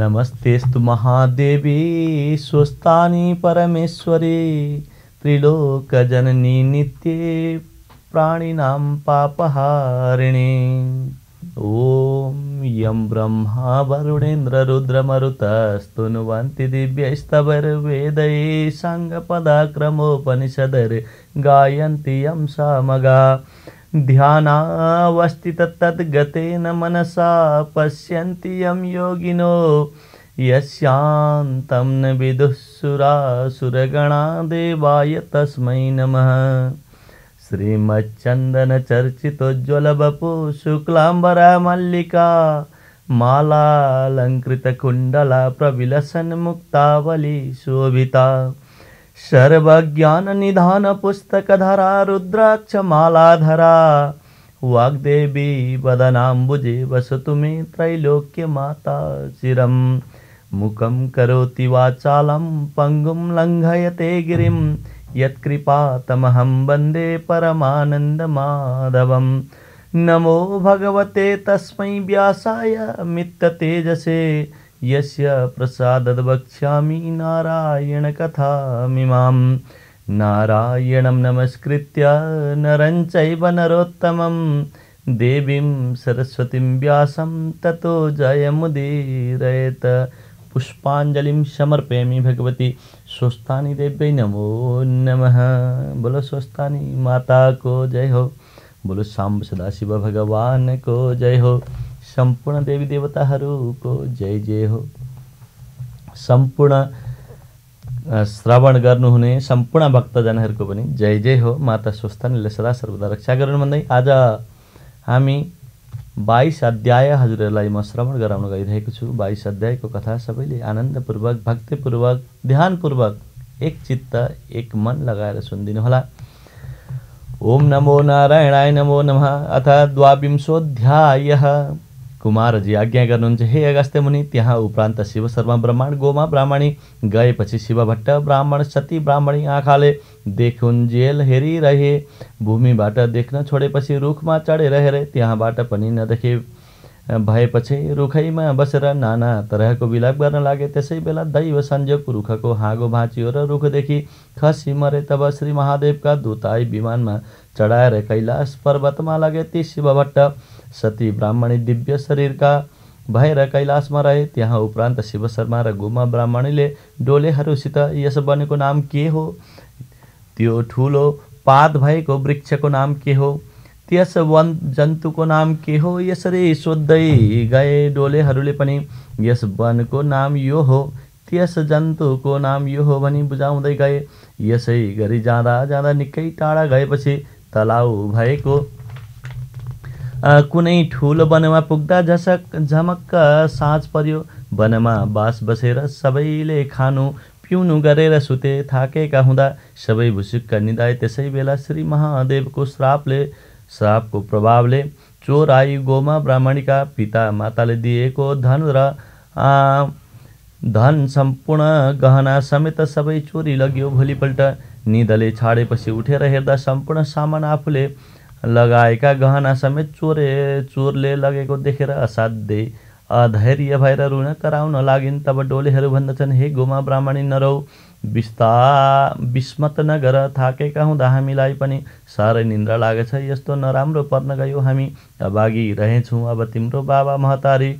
నమస్తేస్తు మహాదేవి స్వస్థాని పరమేశ్వరి త్రిలోక జనని నిత్యే ప్రాణినాం పాపహారిణి ఓం యం బ్రహ్మా వరుణేంద్ర రుద్రమరుతస్తును వంతి వేదై సంగ పదాక్రమోపనిషదర్ గాయంతి యం సామగా ध्यानावस्थिततद्गतेन मनसा पश्यन्ति यं योगिनो यस्यान्तं न विदुःसुरासुरगणा देवाय तस्मै नमः श्रीमच्चन्दनचर्चितोज्ज्वलबपु शुक्लाम्बरा मल्लिका मालालङ्कृतकुण्डला प्रविलसन्मुक्तावली शोभिता सर्वज्ञाननिधानपुस्तकधरा रुद्राक्षमालाधरा वाग्देवी वदनाम्बुजे वसतु मे त्रैलोक्यमाता चिरं मुखं करोति लंघयते पङ्गुं लङ्घयते गिरिं यत्कृपातमहं वन्दे परमानन्दमाधवं नमो भगवते तस्मै व्यासाय मित्ततेजसे यस्य कथा मीमां नारायणं नमस्कृत्य नरं चैव नरोत्तमं देवीं सरस्वतीं व्यासं ततो जयमुदीरयेत पुष्पाजलि समर्पयामि भगवती स्वस्थानी देव्य नमो नमः बोलो स्वस्थानी माता को जय हो बोलो सांब सदाशिव भगवान को जय हो सम्पूर्ण देवी देवताहरूको जय जय हो संपूर्ण श्रवण गर्नुहुने सम्पूर्ण भक्तजनहरूको पनि जय जय हो माता स्वस्थानीले सदा सर्वदा रक्षा गर्नु भन्दै आज हामी बाइस अध्याय हजुरहरूलाई म श्रवण गराउन गइरहेको छु बाइस अध्यायको कथा सबैले आनन्दपूर्वक भक्तिपूर्वक ध्यानपूर्वक एक चित्त एक मन लगाएर सुनिदिनुहोला ॐ नमो नारायणाय नमो नमः अथ द्वाविंशोऽध्यायः कुमारजी आज्ञा कर हे अगस्त्य मुनि त्यहाँ उपरांत शिव शर्मा ब्राह्मण गोमा ब्राह्मणी गए गएपछि शिवभट्ट ब्राह्मण सती ब्राह्मणी आँखा आँखाले देखुन्जेल हेरिरहे भूमिबाट देख्न रुख में चढ़े हेरे त्यहाँबाट पनि नदेखे में बसर ना तरह को विलाप गर्न लगे ते बेला दैव संयोग रुखको हाँगो भाँचियो र रुखदेखि खसी मरे तब श्री महादेव महादेवका दूताई में चढाएर कैलाश पर्वत में लगे ती शिवभट्ट भट्ट ब्राह्मणी दिव्य शरीर का કા भएर कैलाशमा रहे त्यहाँ उपरान्त शिव शर्मा र गुमा ब्राह्मणीले डोलेहरूसित यस बनेको नाम के हो त्यो ठुलो पात भएको वृक्षको नाम के हो त्यस वन जन्तुको नाम के हो यसरी सोद्धै गए डोलेहरूले पनि यस वनको नाम यो हो त्यस जन्तुको नाम यो हो भनी बुझाउँदै गए यसै गरी जाँदा जाँदा निकै टाढा गएपछि तलाउ भएको कुनै ठुलो वनमा पुग्दा झसक झमक्क साँझ पर्यो वनमा बास बसेर सबैले खानु पिउनु गरेर सुते थाकेका हुँदा सबै भुसुक्क निदाए त्यसै बेला श्री महादेवको श्रापले श्रापको प्रभावले चोर आई गोमा ब्राह्मणीका पिता माताले दिएको धन र धन सम्पूर्ण गहना समेत सबै चोरी लग्यो भोलिपल्ट निदले छाडेपछि उठेर हेर्दा सम्पूर्ण सामान आफूले लगाएका गहना समेत चोरे चोरले लगेको देखेर असाध्यै अधैर्य भएर रुन कराउन लागिन् तब डोलेहरू भन्दछन् हे गोमा ब्राह्मणी नरौ विस्ता विस्मत नगर थाकेका हुँदा हामीलाई पनि साह्रै निन्द्रा लागेछ यस्तो नराम्रो पर्न गयो हामी अभागी रहेछौँ अब तिम्रो बाबा महतारी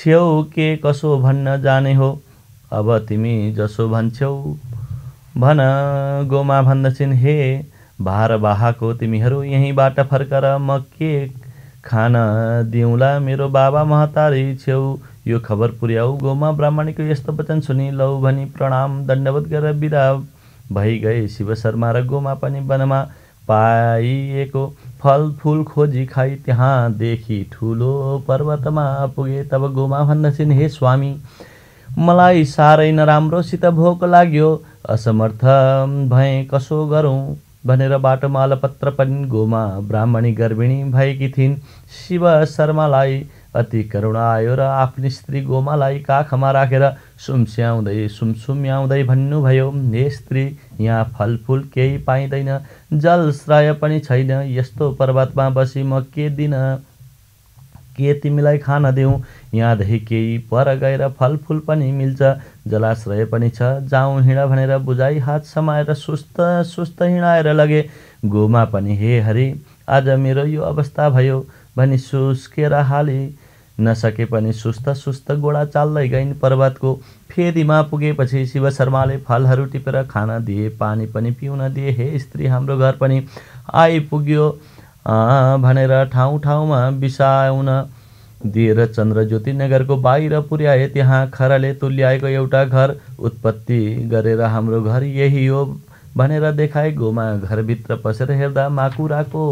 छेउ के कसो भन्न जाने हो अब तिमी जसो भन्छौ भन गोमा भन्दछिन् हे बाहाको तिमीहरू यहीँबाट फर्कर म के खान दिउँला मेरो बाबा महतारी छेउ यो खबर पुर्याऊ गोमा ब्राह्मणीको यस्तो वचन सुनि लौ भनी प्रणाम दण्डवत गरेर बिदा भइ गए शिव शर्मा र गोमा पनि वनमा पाइएको फलफुल खोजी खाई त्यहाँदेखि ठुलो पर्वतमा पुगे तब गोमा भन्दछन् हे स्वामी मलाई साह्रै नराम्रोसित भोक लाग्यो असमर्थ भएँ कसो गरौँ भनेर बाटोमा अलपत्र पनि गोमा ब्राह्मणी गर्भिणी भएकी थिइन् शिव शर्मालाई अति करुणा आयो र आफ्नो स्त्री गोमालाई काखमा राखेर सुम्स्याउँदै सुमसुम्याउँदै भन्नुभयो हे स्त्री यहाँ फलफुल केही पाइँदैन जल पनि छैन यस्तो पर्वतमा बसी म के दिन के तिमीलाई खान देऊ यहाँदेखि केही पर गएर फलफुल पनि मिल्छ जलाश्रय पनि छ जाउँ हिँड भनेर बुझाइ हात समाएर सुस्त सुस्त हिँडाएर लगे गोमा पनि हे हरि आज मेरो यो अवस्था भयो भनी सुस्केर हाली नसके पनि सुस्त सुस्त गोडा चाल्दै गइन् पर्वतको फेदीमा पुगेपछि शिव शर्माले फलहरू टिपेर खान दिए पानी पनि पिउन दिए हे स्त्री हाम्रो घर पनि आइपुग्यो भनेर ठाउँ ठाउँमा बिसाउन दिएर चन्द्रज्योति नगरको बाहिर पुर्याए त्यहाँ खराले तुल्याएको एउटा घर उत्पत्ति गरेर हाम्रो घर यही हो भनेर देखाए गोमा घरभित्र पसेर हेर्दा माकुराको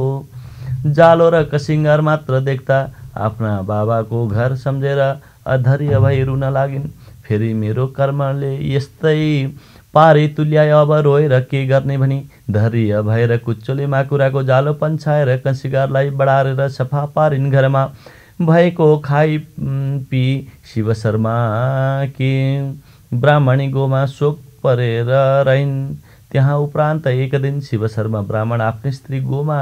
जालो र कसिङ्गर मात्र देख्दा आफ्ना बाबाको घर सम्झेर अधर्य भई रुन लागिन् फेरि मेरो कर्मले यस्तै पारी तुल्याए अब रोएर के गर्ने भनी धैर्य भएर कुच्चोले माकुराको जालो पन्छाएर कसिगारलाई बढारेर सफा पारिन् घरमा भएको खाइ पी शिव शर्मा कि ब्राह्मणी गोमा शोक परेर रहिन् त्यहाँ उपरान्त एक दिन शिव शर्मा ब्राह्मण आफ्नो स्त्री गोमा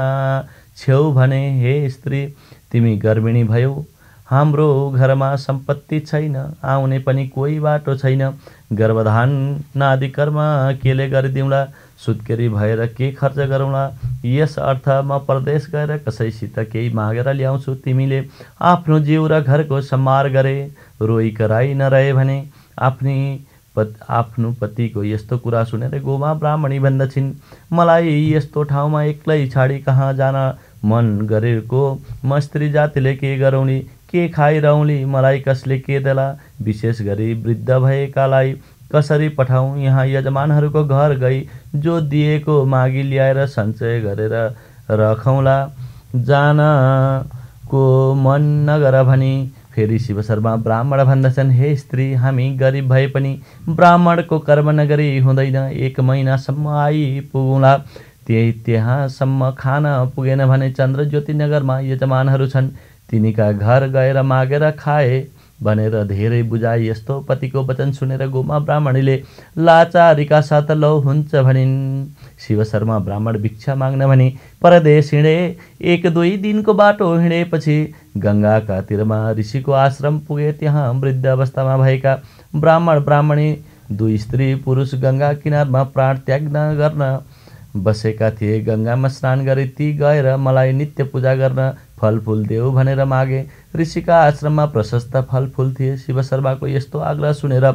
छेउ भने हे स्त्री तिमी गर्भिणी भयौ हाम्रो घरमा सम्पत्ति छैन आउने पनि कोही बाटो छैन गर्भधान आदि कर्म केले गरिदिउँला सुत्केरी भएर के खर्च गरौँला यस अर्थ म परदेश गएर कसैसित केही मागेर ल्याउँछु तिमीले आफ्नो जिउ र घरको सम्हार गरे रोइ कराई नरहे भने आफ्नी पत आफ्नो पतिको यस्तो कुरा सुनेर गोमा ब्राह्मणी भन्दछिन् मलाई यस्तो ठाउँमा एक्लै छाडी कहाँ जान मन गरेको म स्त्री जातिले के गरौँ के खाइरहँले मलाई कसले के देला विशेष गरी वृद्ध भएकालाई कसरी पठाउँ यहाँ यजमानहरूको घर गई जो दिएको मागी ल्याएर सञ्चय गरेर रखौँला जानको मन नगर भनी फेरि शिव शर्मा ब्राह्मण भन्दछन् हे स्त्री हामी गरिब भए पनि ब्राह्मणको कर्म नगरी हुँदैन एक महिनासम्म आइपुगौँला त्यही त्यहाँसम्म खान पुगेन भने चन्द्र ज्योति नगरमा यजमानहरू छन् का घर गए मागेर खाए भनेर धेरै बुझाए यस्तो पतिको वचन सुनेर गोमा ब्राह्मणीले लाचारीका साथ लौ हुन्छ भनिन् शिवशर्मा ब्राह्मण भिक्षा माग्न भनी परदेश हिँडे एक दुई दिनको बाटो हिँडेपछि गङ्गाका तिरमा ऋषिको आश्रम पुगे त्यहाँ वृद्ध अवस्थामा भएका ब्राह्मण ब्राह्मणी दुई स्त्री पुरुष गङ्गा किनारमा प्राण त्याग गर्न बसेका थिए गङ्गामा स्नान गरी ती गएर मलाई नित्य पूजा गर्न फलफुल देऊ भनेर मागे ऋषिका आश्रममा प्रशस्त फलफुल थिए शिवशर्माको यस्तो आग्रह सुनेर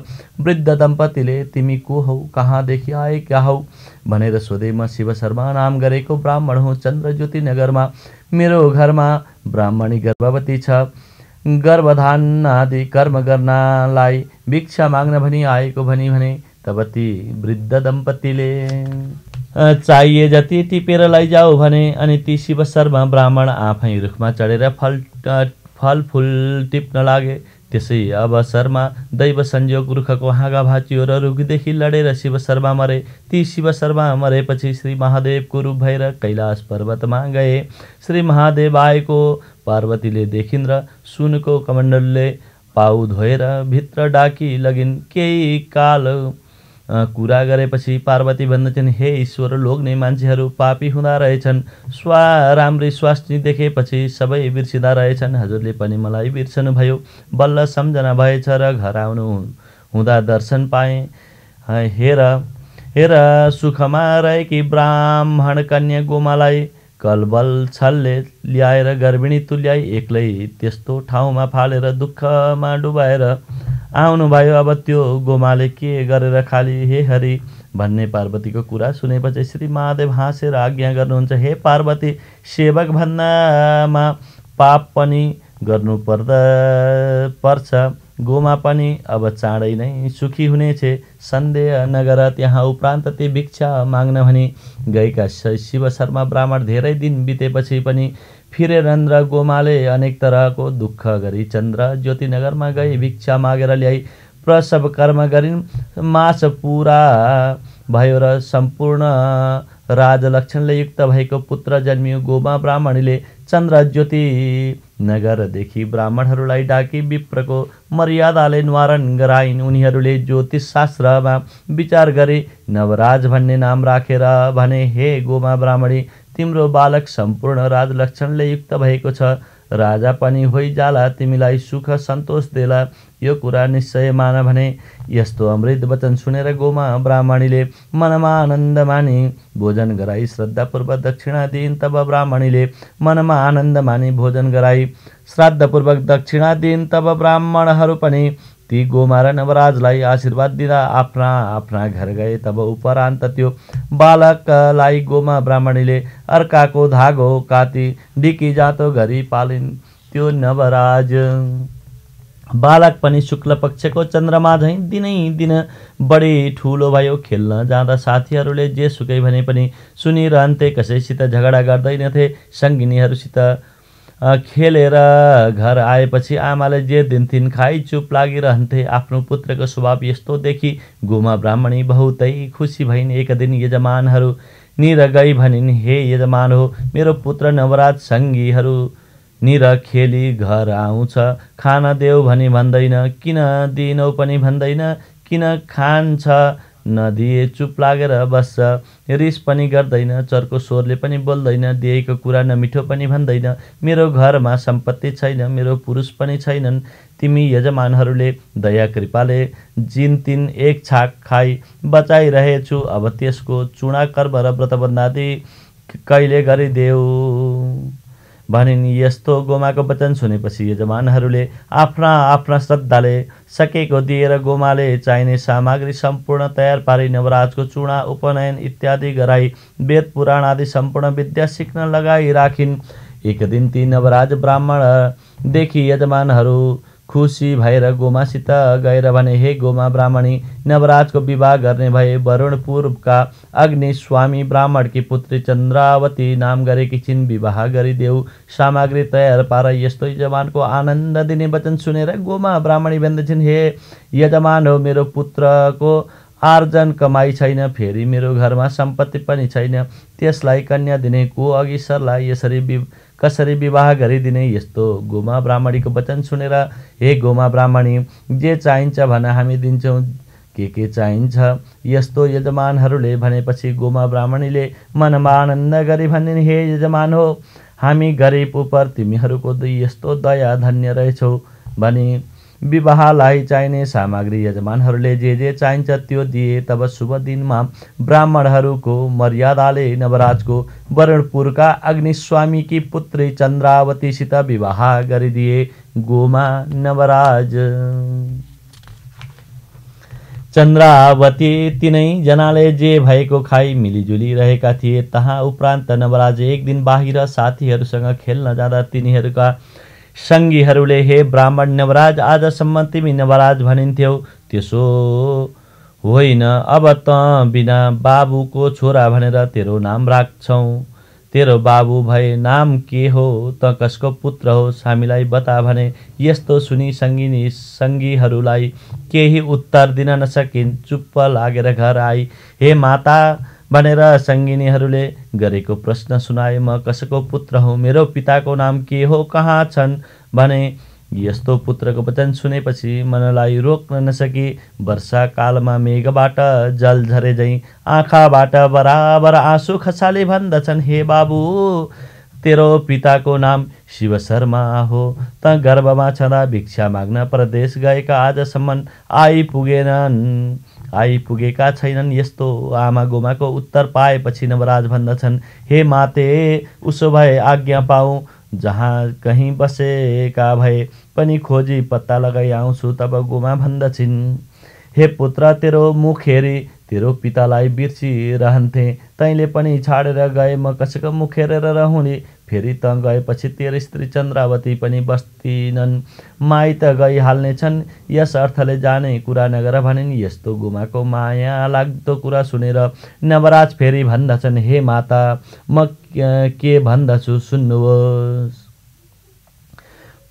वृद्ध दम्पतिले तिमी को हौ कहाँदेखि आए क्या हौ भनेर सोधे म शर्मा नाम गरेको ब्राह्मण हुँ चन्द्रज्योति नगरमा मेरो घरमा ब्राह्मणी गर्भवती छ गर्भधान आदि कर्म गर्नलाई भिक्षा माग्न भनी आएको भनी भने तब ती वृद्ध दम्पतिले चाहिए जति टिपेर लैजाऊ भने अनि ती शिव शर्मा ब्राह्मण आफै रुखमा चढेर फल फलफुल टिप्न लागे त्यसै अवसरमा दैव संयोग रुखको हाँगा भाँचियो र रुखदेखि लडेर शिव शर्मा मरे ती शिव शर्मा मरेपछि श्री महादेवको रूप भएर कैलाश पर्वतमा गए श्री महादेव आएको पार्वतीले देखिन् र सुनको कमण्डलले पाउ धोएर भित्र डाकी लगिन् केही काल कुरा गरेपछि पार्वती भन्दछन् हे ईश्वर लोग्ने मान्छेहरू पापी हुँदा रहेछन् स्वा राम्री स्वास्नी देखेपछि सबै बिर्सिँदा रहेछन् हजुरले पनि मलाई बिर्सनुभयो बल्ल सम्झना भएछ र घर आउनु हुँदा दर्शन पाएँ हेर हेर सुखमा रहेकी ब्राह्मण कन्या गोमालाई कलबल छलले ल्याएर गर्भिणी तुल्याई एक्लै त्यस्तो ठाउँमा फालेर दुःखमा डुबाएर आउनुभयो अब त्यो गोमाले के गरेर खाली हे हरि भन्ने पार्वतीको कुरा सुनेपछि श्री महादेव हाँसेर आज्ञा गर्नुहुन्छ हे पार्वती सेवक भन्नामा पाप पनि गर्नु पर्दा पर्छ गोमा पनि अब चाँडै नै सुखी हुनेछ सन्देह नगर त्यहाँ उपरान्त ती भिक्षा माग्न भने गएका शिव शर्मा ब्राह्मण धेरै दिन बितेपछि पनि फिरे रन्द्र गोमाले अनेक तरहको दुःख गरी चन्द्र ज्योति नगरमा गई भिक्षा मागेर ल्याई प्रसव कर्म गरिन् मास पुरा भयो र सम्पूर्ण राजलक्षणले युक्त भएको पुत्र जन्मियो गोमा ब्राह्मणले चन्द्र ज्योति नगरदेखि ब्राह्मणहरूलाई डाकी विप्रको मर्यादाले निवारण गराइन् उनीहरूले ज्योतिष शास्त्रमा विचार गरे नवराज भन्ने नाम राखेर भने हे गोमा ब्राह्मणी तिम्रो बालक सम्पूर्ण राजलक्षणले युक्त भएको छ राजा पनि होइजाला तिमीलाई सुख सन्तोष देला यो कुरा निश्चय मान भने यस्तो अमृत वचन सुनेर गोमा ब्राह्मणीले मनमा आनन्द मानी भोजन गराई श्रद्धापूर्वक दक्षिणा दिइन् तब ब्राह्मणीले मनमा आनन्द मानी भोजन गराई श्राद्धपूर्वक दक्षिणा दिइन् तब ब्राह्मणहरू पनि ती गोमारा नवराजलाई आशीर्वाद दिँदा आफ्ना आफ्ना घर गए तब उपरान्त त्यो बालकलाई गोमा ब्राह्मणीले अर्काको धागो काती डिकी जातो घरी पालिन् त्यो नवराज बालक पनि शुक्ल पक्षको चन्द्रमा झैँ दिनै दिन बढी ठुलो भयो खेल्न जाँदा साथीहरूले जे सुकै भने पनि सुनिरहन्थे कसैसित झगडा गर्दैनथे सङ्गिनीहरूसित खेलेर घर आएपछि आमाले जे दिन्थिन् खाइ चुप लागिरहन्थे आफ्नो पुत्रको स्वभाव यस्तो देखि गुमा ब्राह्मणी बहुतै खुसी भइन् एक दिन यजमानहरू निर गई भनिन् हे यजमान हो मेरो पुत्र नवराज सङ्गीहरू निर खेली घर आउँछ खान देऊ भनी भन्दैन किन दिनौ पनि भन्दैन किन खान्छ नदिए चुप लागेर बस्छ रिस पनि गर्दैन चर्को स्वरले पनि बोल्दैन दिएको कुरा नमिठो पनि भन्दैन मेरो घरमा सम्पत्ति छैन मेरो पुरुष पनि छैनन् तिमी यजमानहरूले दया कृपाले जिन तिन एक छाक खाई बचाइरहेछु अब त्यसको चुडा कर्म र व्रतबन्धादि कहिले गरिदेऊ भनिन् यस्तो गोमाको वचन सुनेपछि यजमानहरूले आफ्ना आफ्ना श्रद्धाले सकेको दिएर गोमाले चाहिने सामग्री सम्पूर्ण तयार पारी नवराजको चुडा उपनयन इत्यादि गराई वेद पुराण आदि सम्पूर्ण विद्या सिक्न लगाई राखिन् एक दिन ती नवराज ब्राह्मणदेखि यजमानहरू खुसी भएर गोमासित गएर भने हे गोमा ब्राह्मणी नवराजको विवाह गर्ने भए का अग्नि स्वामी ब्राह्मणकी पुत्री चन्द्रावती नाम गरेकी छिन् विवाह गरिदेऊ सामग्री तयार पार यस्तो यजमानको आनन्द दिने वचन सुनेर गोमा ब्राह्मणी भन्दछिन् हे यजमान हो मेरो पुत्रको आर्जन कमाई छैन फेरि मेरो घरमा सम्पत्ति पनि छैन त्यसलाई कन्या दिने को अघि सरलाई यसरी कसरी विवाह गरिदिने यस्तो गोमा ब्राह्मणीको वचन सुनेर हे गोमा ब्राह्मणी जे चाहिन्छ भने हामी दिन्छौँ के के चाहिन्छ यस्तो यजमानहरूले भनेपछि गोमा ब्राह्मणीले मनमा आनन्द गरी भनिन् हे यजमान हो हामी गरिब उप तिमीहरूको यस्तो दया धन्य रहेछौ भने विवाहलाई चाहिने सामग्री यजमानहरूले जे जे चाहिन्छ त्यो दिए तब शुभ दिनमा ब्राह्मणहरूको मर्यादाले नवराजको वरणपुरका अग्निस्वामीकी पुत्री चन्द्रावतीसित विवाह गरिदिए गोमा नवराज चन्द्रावती तिनैजनाले जे भएको खाइ मिलिजुली रहेका थिए तहाँ उपरान्त नवराज एक दिन बाहिर साथीहरूसँग खेल्न जाँदा तिनीहरूका सङ्घीहरूले हे ब्राह्मण नवराज आजसम्म तिमी नवराज भनिन्थ्यौ त्यसो होइन अब त बिना बाबुको छोरा भनेर तेरो नाम राख्छौ तेरो बाबु भए नाम के हो त कसको पुत्र हो हामीलाई बता भने यस्तो सुनि सङ्गिनी सङ्गीहरूलाई केही उत्तर दिन नसकिन् चुप्प लागेर घर आई हे माता भनेर सङ्गिनीहरूले गरेको प्रश्न सुनाए म कसको पुत्र हो मेरो पिताको नाम के हो कहाँ छन् भने यस्तो पुत्रको वचन सुनेपछि मनलाई रोक्न नसकी वर्षाकालमा मेघबाट जल झरे झरेझैँ आँखाबाट बराबर आँसु खसाले भन्दछन् हे बाबु तेरो पिताको नाम शिव शर्मा हो त गर्भमा छँदा भिक्षा माग्न प्रदेश गएका आजसम्म आइपुगेनन् आइपुगेका छैनन् यस्तो आमा गोमाको उत्तर पाएपछि नवराज भन्दछन् हे माते उसो भए आज्ञा पाऊ जहाँ कहीँ बसेका भए पनि खोजी पत्ता लगाइ आउँछु तब गोमा भन्दछिन् हे पुत्र तेरो मुख हेरी तेरो पितालाई बिर्सिरहन्थे तैँले पनि छाडेर गए म कसैको मुख हेरेर रहँले फेरि त गएपछि तेरो स्त्री चन्द्रावती पनि माई हालने गइहाल्नेछन् यस अर्थले जाने कुरा नगर भनिन् यस्तो गुमाको माया लाग्दो कुरा सुनेर नवराज फेरि भन्दछन् हे माता म के भन्दछु सुन्नुहोस्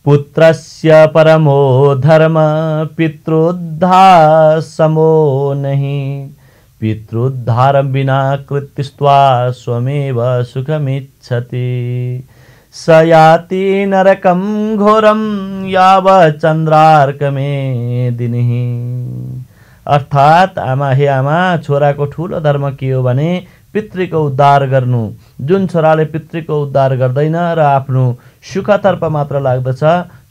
पुत्रस्य परमो धर्म पित्रोद्धा समो नहीं पितृद्धारं विना कृत्स्त्वा स्वमेव सुखमिच्छति स याति नरकं घोरं यावचन्द्रार्कमे दिनिः अर्थात् आमा हे आमा छोराको ठुलो धर्म के हो भने पितृको उद्धार गर्नु जुन छोराले पितृको उद्धार गर्दैन र आफ्नो सुखतर्फ मात्र लाग्दछ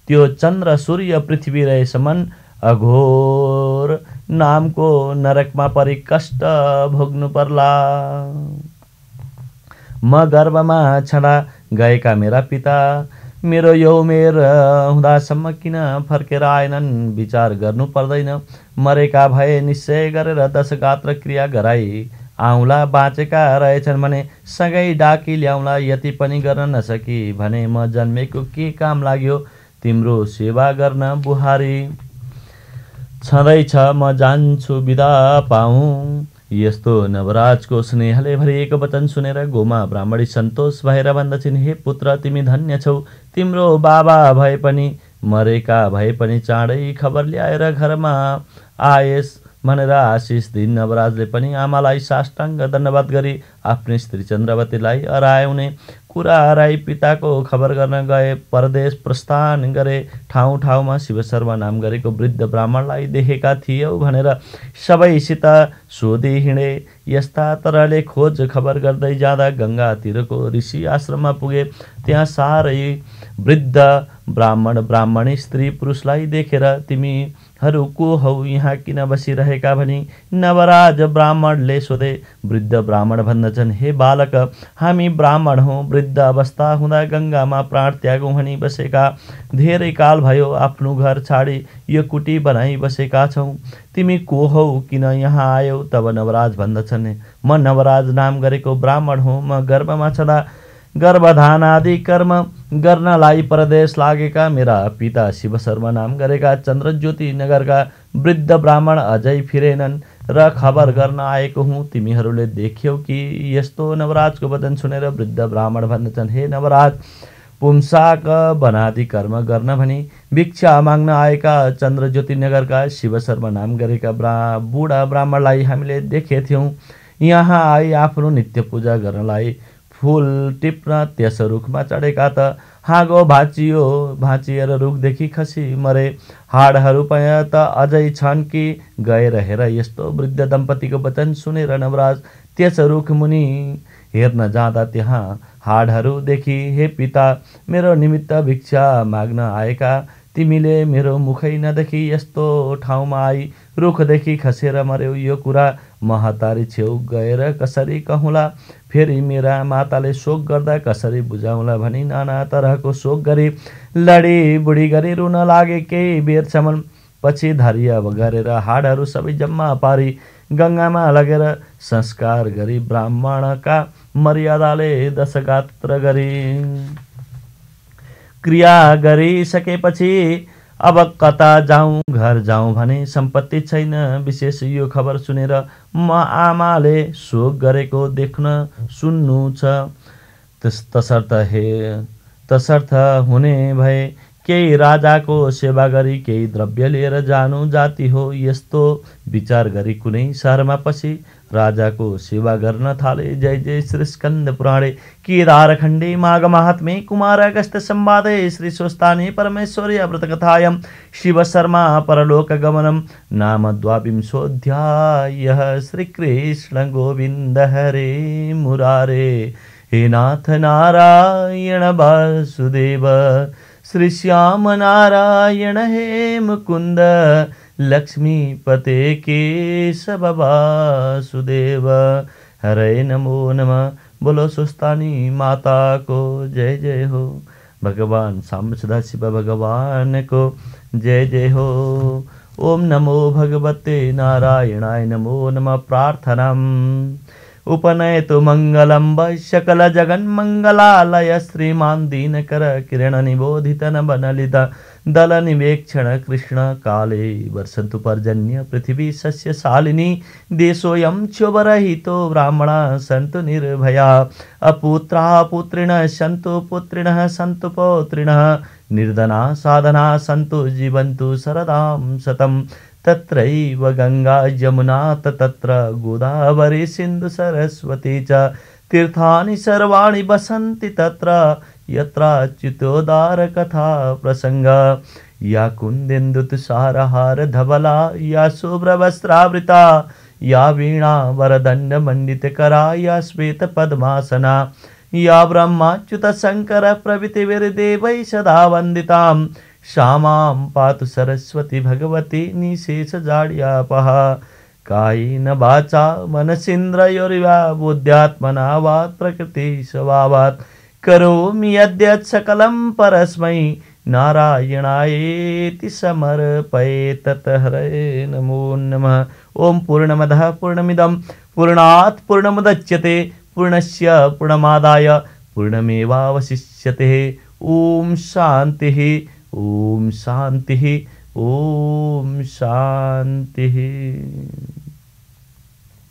त्यो चन्द्र सूर्य पृथ्वी रहेसम्म अघोर नामको नरकमा परि कष्ट भोग्नु पर्ला म गर्वमा छँडा गएका मेरा पिता मेरो यो उमेर हुँदासम्म किन फर्केर आएनन् विचार गर्नु पर्दैन मरेका भए निश्चय गरेर दशगात्र क्रिया गराई आउँला बाँचेका रहेछन् भने सँगै डाकी ल्याउँला यति पनि गर्न नसकी भने म जन्मेको के काम लाग्यो तिम्रो सेवा गर्न बुहारी छँदैछ म जान्छु बिदा पाऊँ यस्तो नवराजको स्नेहले भरिएको वचन सुनेर गोमा ब्राह्मणी सन्तोष भएर भन्दछिन् हे पुत्र तिमी धन्य छौ तिम्रो बाबा भए पनि मरेका भए पनि चाँडै खबर ल्याएर घरमा आएस भनेर आशिष दिन नवराजले पनि आमालाई साष्टाङ्ग धन्यवाद गरी आफ्नो स्त्री चन्द्रवतीलाई हराउने कुरा हराई पिताको खबर गर्न गए परदेश प्रस्थान गरे ठाउँ ठाउँमा शर्मा नाम गरेको वृद्ध ब्राह्मणलाई देखेका थियौ भनेर सबैसित सोधि हिँडे यस्ता तरहले खोज खबर गर्दै जाँदा गङ्गातिरको ऋषि आश्रममा पुगे त्यहाँ साह्रै वृद्ध ब्राह्मण ब्राह्मणी स्त्री पुरुषलाई देखेर तिमी को हौ यहाँ किन बसिरहेका भनी नवराज ब्राह्मणले सोधे वृद्ध ब्राह्मण भन्दछन् हे बालक हामी ब्राह्मण हौ वृद्ध अवस्था हुँदा गङ्गामा प्राण त्यागौँ भनी बसेका धेरै काल भयो आफ्नो घर छाडी यो कुटी बनाई बसेका छौँ तिमी को हौ किन यहाँ आयौ तब नवराज भन्दछन् म नवराज नाम गरेको ब्राह्मण हुँ म गर्भमा छँदा गर्भधान आदि कर्म गर्नलाई परदेश लागेका मेरा पिता शिव शर्मा नाम गरेका चन्द्रज्योति नगरका वृद्ध ब्राह्मण अझै फिरेनन् र खबर गर्न आएको हुँ तिमीहरूले देख्यौ कि यस्तो नवराजको वचन सुनेर वृद्ध ब्राह्मण भन्दछन् हे नवराज पुम्साक बनादि कर्म गर्न भनी भिक्षा माग्न आएका चन्द्रज्योति नगरका शिव शर्मा नाम गरेका ब्रा बुढा ब्राह्मणलाई हामीले देखेथ्यौँ यहाँ आई आफ्नो नित्य पूजा गर्नलाई फूल टिप्न त्यस रुखमा चढेका त हाँगो भाँचियो भाँचिएर रुखदेखि खसी मरे हाडहरू पय त अझै छन् कि गएर हेर यस्तो वृद्ध दम्पतिको वचन सुनेर नवराज त्यस रुख मुनि हेर्न जाँदा त्यहाँ हाडहरूदेखि हे पिता मेरो निमित्त भिक्षा माग्न आएका तिमीले मेरो मुखै नदेखि यस्तो ठाउँमा आई रुखदेखि खसेर मर्यो यो कुरा महतारी छेउ गएर कसरी कहौँला फेरि मेरा माताले शोक गर्दा कसरी बुझाउँला भनी नाना तरहको शोक गरी लडी बुढी गरी रुन लागे केही बेरसम्म पछि धरिया गरेर हाडहरू सबै जम्मा पारी गङ्गामा लगेर संस्कार गरी ब्राह्मणका मर्यादाले दशगात्र गरी क्रिया गरिसकेपछि अब कता जाउँ घर जाउँ भने सम्पत्ति छैन विशेष यो खबर सुनेर म आमाले शोक गरेको देख्न सुन्नु छ तसर्थ हे तसर्थ हुने भए केही राजाको सेवा गरी केही द्रव्य लिएर जानु जाति हो यस्तो विचार गरी कुनै सहरमा पछि राजा को सेवा करना थाले जय जय श्री स्कंद पुराणे कुमार अगस्त संवाद श्री स्वस्थानी परमेश्वरी शर्मा शिवशर्मा गमनम नाम कृष्ण गोविंद हरे मुरारे हे नाथ नारायण वासुदेव नारायण हे मुकुंद लक्ष्मीपते केशव वासुदेव हरे नमो नमः बोलो सुस्तानी माता को जय जय हो भगवान साम सदा शिव भगवान को जय जय हो ओम नमो भगवते नारायणाय नमो नमः प्रार्थना उपनयतु मङ्गलम्ब सकलजगन्मङ्गलालय श्रीमान् दीनकर निवेक्षण दलनिवेक्षण काले वर्षंतु पर्जन्य पृथिवी सस्यशालिनी देशोऽयं तो ब्राह्मण सन्तु निर्भया अपुत्र पुत्रिण सन्तु पुत्रिण सन्तु पौत्रिण निर्धना साधना सन्तु जीवन्तु सरदां शतम् तत्रैव गंगा यमुना तत्र गोदावरी सिन्धुसरस्वती च तीर्थानि सर्वाणि वसन्ति तत्र यत्राच्युतोदारकथा प्रसङ्ग या कुन्देन्दुतुषारहारधवला या शुभ्रवस्त्रावृता या वीणा वरदण्डमण्डितकरा या श्वेतपद्मासना या ब्रह्माच्युतशङ्करप्रभृतिविर्देवै सदा वन्दिताम् श्यामां पातु सरस्वती भगवती निशेषजाड्यापः कायेन वाचा मनसिन्द्रयोरिवा बुद्ध्यात्मना वा प्रकृतिस्वभावात् करोमि यद्यत् सकलं परस्मै नारायणायेति समर्पये तत् हरे नमो नमः ॐ पूर्णमदः पूर्णमिदं पूर्णात् पूर्णमुदच्यते पूर्णस्य पूर्णमादाय पूर्णमेवावशिष्यते ॐ शान्तिः ओम शांति ओम शांति